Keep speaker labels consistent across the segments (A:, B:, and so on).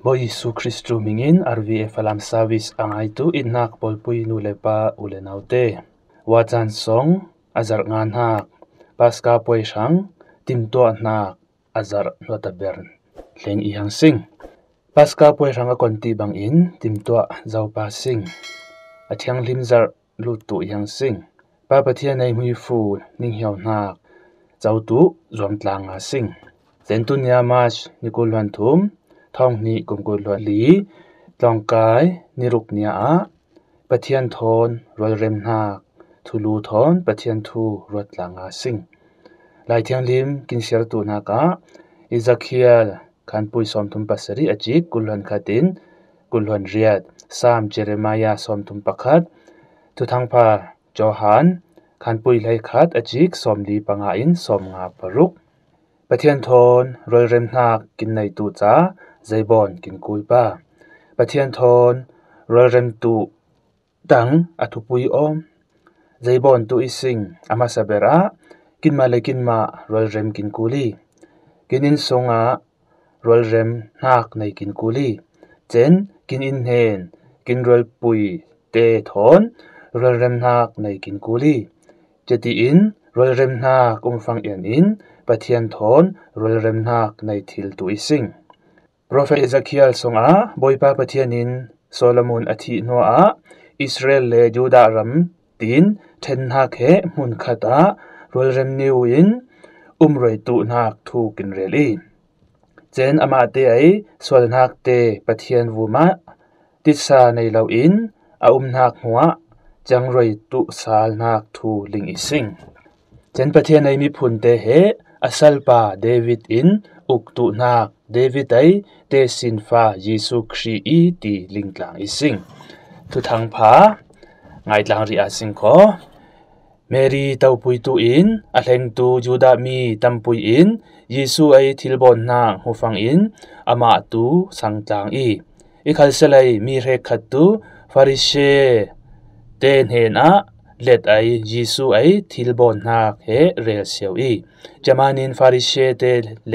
A: Mo Yisu Kristu mingin arvi e falam savis ang aitu it nak polpuy nulepa ule naute. Wajan song azar ngan hak. Paska poy shang timto at azar nota bern. Leng iyang sing. Paska poy shang akonti bang in timtoa at pa sing. At yang limzar lutu iyang sing. Papatia na imu yifu ning hiyaw nak. Zau tu zuam tlang sing. Zentun niya mas nikulwan ท่องนี้กุมกุลหลีลองกายนิรุกเนียะปะเทียนทนรอยเร็มหากทุลูทนปะเทียนทูรถหลังอาสิงลายเทียงลิมกินเชียรตูนากะอิซาเคียลขันปุยสมทุมปัสริอจิกกุลหันคาตินกุลหันเรียดซามเจเรมายาสมทุมปะกัดทุทังพาจอหันขันปุยไหลคัดอจิกสมลีปังอาอินสมงาปรุกปะเทียนทนรอยเร็มหากกินในตูจ้า zaibon kin kulpa pathian thon ralrem tu dang athupui om zaibon tu ising ama sabera kin ma lekin ma ralrem kin kuli kinin songa ralrem nak nei kin kuli chen kin in hen kin rol pui te thon ralrem nak nei kin kuli jeti in ralrem na kum fang in pathian thon ralrem nak nei tu ising โรเฟซเคียลสงอาบอยปาปทียนินโซลมุนอธิโนอาอิสราเอลเลยูดารัมตินเทนฮกเฮมุนคาตารวลเรมนิวยินอุมรอยตุนักทูกินเรลีเจนอามาเตไอส่วลนักเตปทียนวูมาติซาในเลวอินอาอุมนักหัวจังรอยตุสาลนักทูลิงอิสิงเจนปทียนในมีพุนเตเฮอาซาลปาเดวิดอินอุกตุนักดวิดไดเดซินฟาเยซูคริสต์ติลิงหลังอิสิงทุทังพาไงหลังริอาสิงคอเมรีเต้าปุยตูอินอาเลงตูยูดามีตัมปุยอินเยซูไอทิลบอนนาหูฟังอินอามาตูสังกลางอีอิคัลเซเลยมีเรคัตตูฟาริเชเตนเฮนาเลดไอเยซูไอทิลบอนนาเฮเรลเซียวอีจามานินฟาริเชเตเล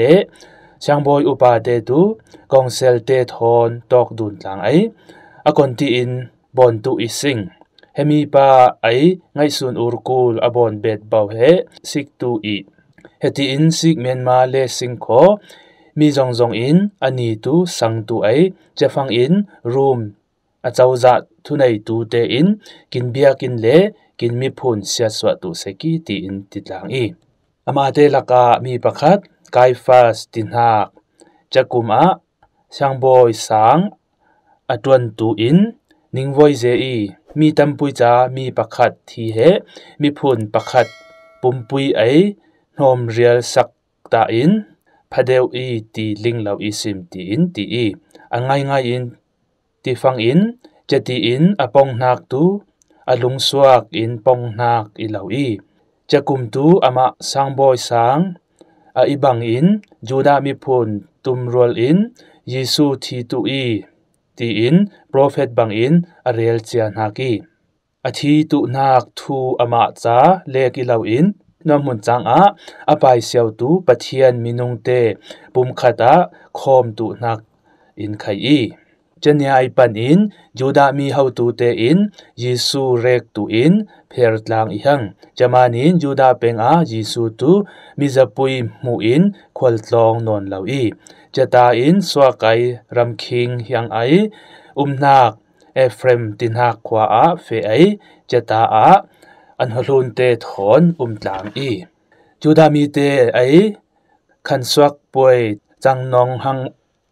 A: ช่างบอยอุปาเตตุกองเซลเตทอนตอกดุนหลังไออากอนตีอินบอนตุอิสิงเฮมีปาไอไงซูนอุรกูลอบอนเบ็ดบาเฮซิกตอเฮตอินซิกเมนมาเลิงโคมีจองจองอินอนีตังตไอจฟังอินรูมอจาวจะทุนในตูเตอินกินเบียกินเลกินมีพูนเสียสวตเซกีตีอินติดลางอีอมาเตลกามีปะคักายฟาสตินหากจะกุมอะช่างบอยสังอตวนตูอินนิงวอยเจอมีตำปุยจามีประคัดทีเหมีพูนประคัดปุ่มปุยไอโนมเรียลสักตาอินพเดวอีตีลิงเหลาอีสิมตีอินตีอีอังไงไงอินตีฟังอินจะตีอินอปองนักตูอาลุงสวกอินปองนักอีเลาอีจะกุมตูอมาสังบอยสัง a ibang in juda mi p h n tum r o l in isu thi tu e ti in prophet bang in a rel c h a na ki a t i tu nak t u ama c a le ki lau in nam u n c a nga apai seau tu pathian minung te pum k a t a khom tu nak in k a i จะนไอปันอินยูดามีเฮาตูเตอินยิสูเรกตูอินเพรตลางอิฮังจะมานินยูดาเป็งอายิสูตูมิจะปุยหมูอินควลตลองนอนเลาอีจะตาอินสวากัยรำคิงยังไออุมนากเอฟเรมตินหากควาอาเฟไอจะตาอาอันฮลุนเตทอนอุมตลางอียูดามีเตไอคันสวักปุยจังนองหัง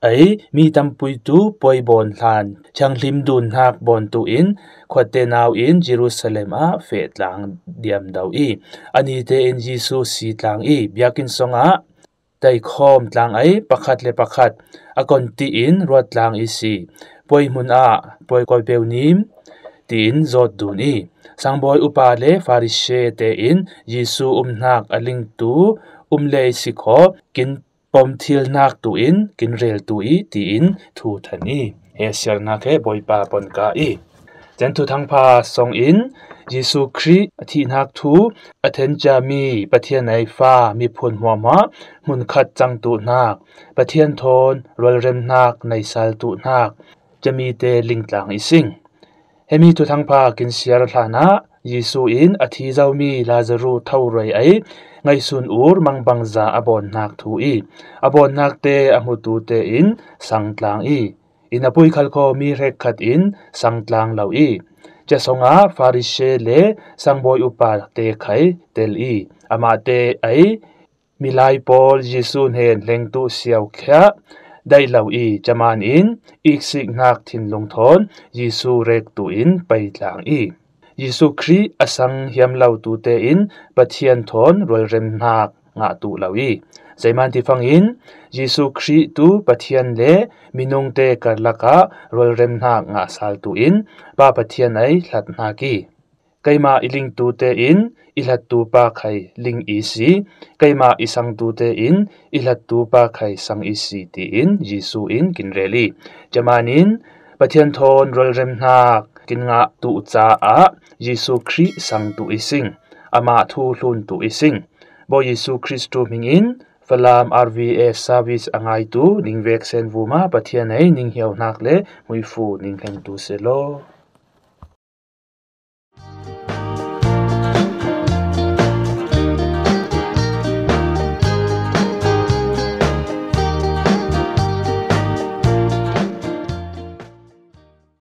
A: ไอ้มีตำปุยตูปวยบอลทานช่างลิมดุนหากบอลตูอินขวดเตนาวอินจิรุสเลมอาเฟตลางเดียมดาวอีอันนี้เตนยิสูสีตลางอีบยากินสงอได้คอมตลางไอ้ประคัดเลประคัดอากอนตีอินรวดตลางอีสีปวยมุนอาปวยกอยเปวนิมตีอินจดดูนอีสังบอยอุปาเลฟาริเชเตอินยิสูอุมนักอลิงตู อุมเลสิโอกินปมทิลนักตูอินกินเรลตูอีตีอินทูทันีเอเชียนักเฮบอยปาปนกาอีเจนทูทังพาทรงอินยิสูคริสที่นักทูอเทนจามีปะเทียนในฟ้ามีพลหัวมะมุนขัดจังตูนักปะเทียนโทนรอยเรมนักในสาลตูนักจะมีเตลิงต่างอีสิงเฮมีทูทังพากินเสียรลานะยิสูอินอธิเจ้ามีลาซารูเท่าไรไอ้ไงสุนอูร์มังบังซาอบอนนักทูอีอบอนนักเตอหมุตูเตอินสังตลางอีอินอปุยคัลโคมีเรกขัดอินสังตลางเลาอีจะสงอาฟาริเชเลสังบอยอุปาเตไขเตลีอามาเตไอมิลายปอลยิสูเฮนเลงตูเสียวแคได้เลาอีจะมานอินอีกสิกนักทิ้นลงทอนยิสูเรกตูอินไปหลางอียิสุครีอสังเฮยมเหล่าตูเตอินปะเทียนทอนรวยเรมนากงาตูเหล่าอีใจมันที่ฟังอินยิสุครีตูปะเทียนเลมินงเตกัลลักะรวยเรมนากงาสัลตูอินป้าปะเทียนไอหลัดนากีไยมาอิลิงตูเตอินอิหลัดตูปาไขลิงอีซีไยมาอิสังตูเตอินอิหลัดตูปาไขสังอีซีตีอินยิสุอินกินเรลีจะมันอินปะเทียนทอนรวยเรมนากกินงะตูจ้าอาเยซูคริสต์สังตุอิสิงอามาทูลุนตุอิสิงบอเยซูคริสต์ตูมิงอินฟลาม RVF service angai tu ningvek sen vuma pathian hei ning hiau nak le muifu ning leng tu selo